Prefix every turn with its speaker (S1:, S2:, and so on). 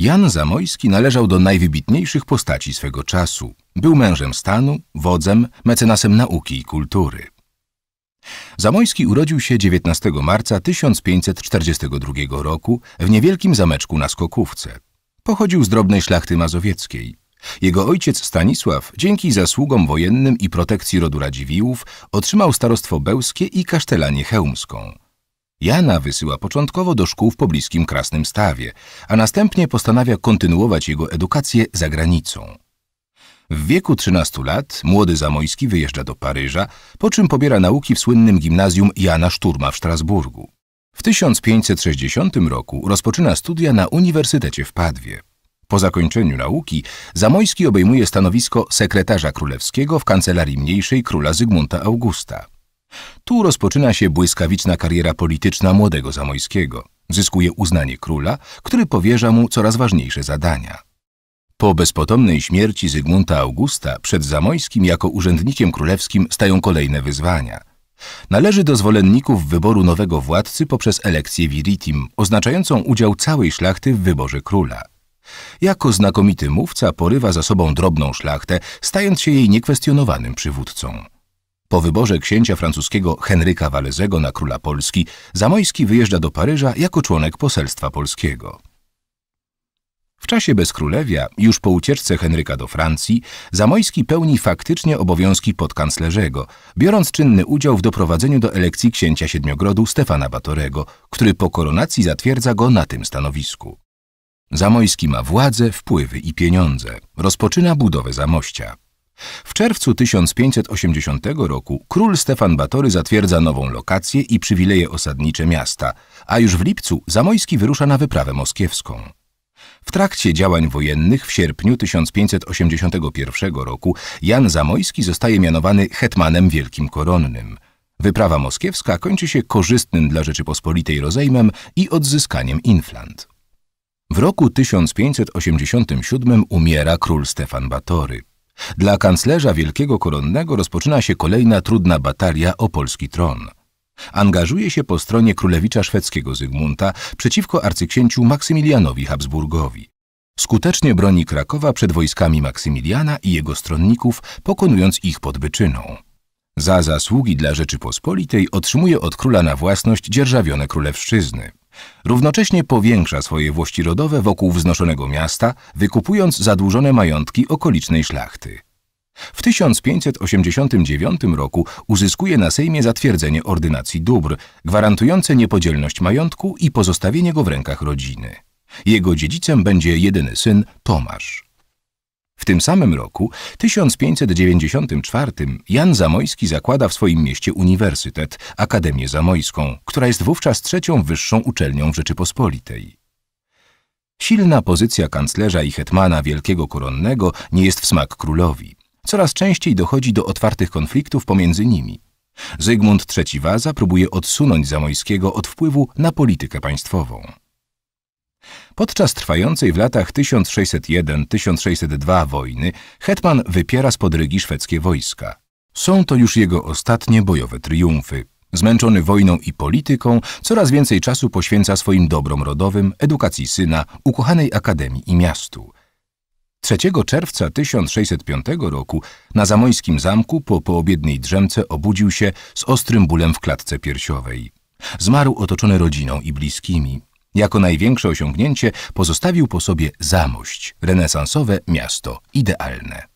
S1: Jan Zamojski należał do najwybitniejszych postaci swego czasu. Był mężem stanu, wodzem, mecenasem nauki i kultury. Zamojski urodził się 19 marca 1542 roku w niewielkim zameczku na Skokówce. Pochodził z drobnej szlachty mazowieckiej. Jego ojciec Stanisław, dzięki zasługom wojennym i protekcji rodu Radziwiłłów, otrzymał starostwo bełskie i kasztelanie chełmską. Jana wysyła początkowo do szkół w pobliskim Krasnym Stawie, a następnie postanawia kontynuować jego edukację za granicą. W wieku 13 lat młody Zamojski wyjeżdża do Paryża, po czym pobiera nauki w słynnym gimnazjum Jana Szturma w Strasburgu. W 1560 roku rozpoczyna studia na Uniwersytecie w Padwie. Po zakończeniu nauki Zamojski obejmuje stanowisko sekretarza królewskiego w kancelarii mniejszej króla Zygmunta Augusta. Tu rozpoczyna się błyskawiczna kariera polityczna młodego Zamojskiego. Zyskuje uznanie króla, który powierza mu coraz ważniejsze zadania. Po bezpotomnej śmierci Zygmunta Augusta przed Zamojskim jako urzędnikiem królewskim stają kolejne wyzwania. Należy do zwolenników wyboru nowego władcy poprzez elekcję viritim, oznaczającą udział całej szlachty w wyborze króla. Jako znakomity mówca porywa za sobą drobną szlachtę, stając się jej niekwestionowanym przywódcą. Po wyborze księcia francuskiego Henryka Walezego na króla Polski, Zamojski wyjeżdża do Paryża jako członek poselstwa polskiego. W czasie bezkrólewia, już po ucieczce Henryka do Francji, Zamojski pełni faktycznie obowiązki podkanclerzego, biorąc czynny udział w doprowadzeniu do elekcji księcia Siedmiogrodu Stefana Batorego, który po koronacji zatwierdza go na tym stanowisku. Zamojski ma władzę, wpływy i pieniądze. Rozpoczyna budowę Zamościa. W czerwcu 1580 roku król Stefan Batory zatwierdza nową lokację i przywileje osadnicze miasta, a już w lipcu Zamojski wyrusza na wyprawę moskiewską. W trakcie działań wojennych w sierpniu 1581 roku Jan Zamojski zostaje mianowany hetmanem wielkim koronnym. Wyprawa moskiewska kończy się korzystnym dla Rzeczypospolitej rozejmem i odzyskaniem Inflant. W roku 1587 umiera król Stefan Batory. Dla kanclerza Wielkiego Koronnego rozpoczyna się kolejna trudna batalia o polski tron. Angażuje się po stronie królewicza szwedzkiego Zygmunta przeciwko arcyksięciu Maksymilianowi Habsburgowi. Skutecznie broni Krakowa przed wojskami Maksymiliana i jego stronników, pokonując ich pod Byczyną. Za zasługi dla Rzeczypospolitej otrzymuje od króla na własność dzierżawione królewszczyzny. Równocześnie powiększa swoje włości rodowe wokół wznoszonego miasta, wykupując zadłużone majątki okolicznej szlachty. W 1589 roku uzyskuje na Sejmie zatwierdzenie ordynacji dóbr, gwarantujące niepodzielność majątku i pozostawienie go w rękach rodziny. Jego dziedzicem będzie jedyny syn Tomasz. W tym samym roku, 1594, Jan Zamojski zakłada w swoim mieście uniwersytet, Akademię Zamojską, która jest wówczas trzecią wyższą uczelnią w Rzeczypospolitej. Silna pozycja kanclerza i hetmana Wielkiego Koronnego nie jest w smak królowi. Coraz częściej dochodzi do otwartych konfliktów pomiędzy nimi. Zygmunt III Waza próbuje odsunąć Zamojskiego od wpływu na politykę państwową. Podczas trwającej w latach 1601-1602 wojny Hetman wypiera z podrygi szwedzkie wojska. Są to już jego ostatnie bojowe triumfy. Zmęczony wojną i polityką, coraz więcej czasu poświęca swoim dobrom rodowym, edukacji syna, ukochanej akademii i miastu. 3 czerwca 1605 roku na Zamońskim Zamku po poobiedniej drzemce obudził się z ostrym bólem w klatce piersiowej. Zmarł otoczony rodziną i bliskimi. Jako największe osiągnięcie pozostawił po sobie Zamość, renesansowe miasto idealne.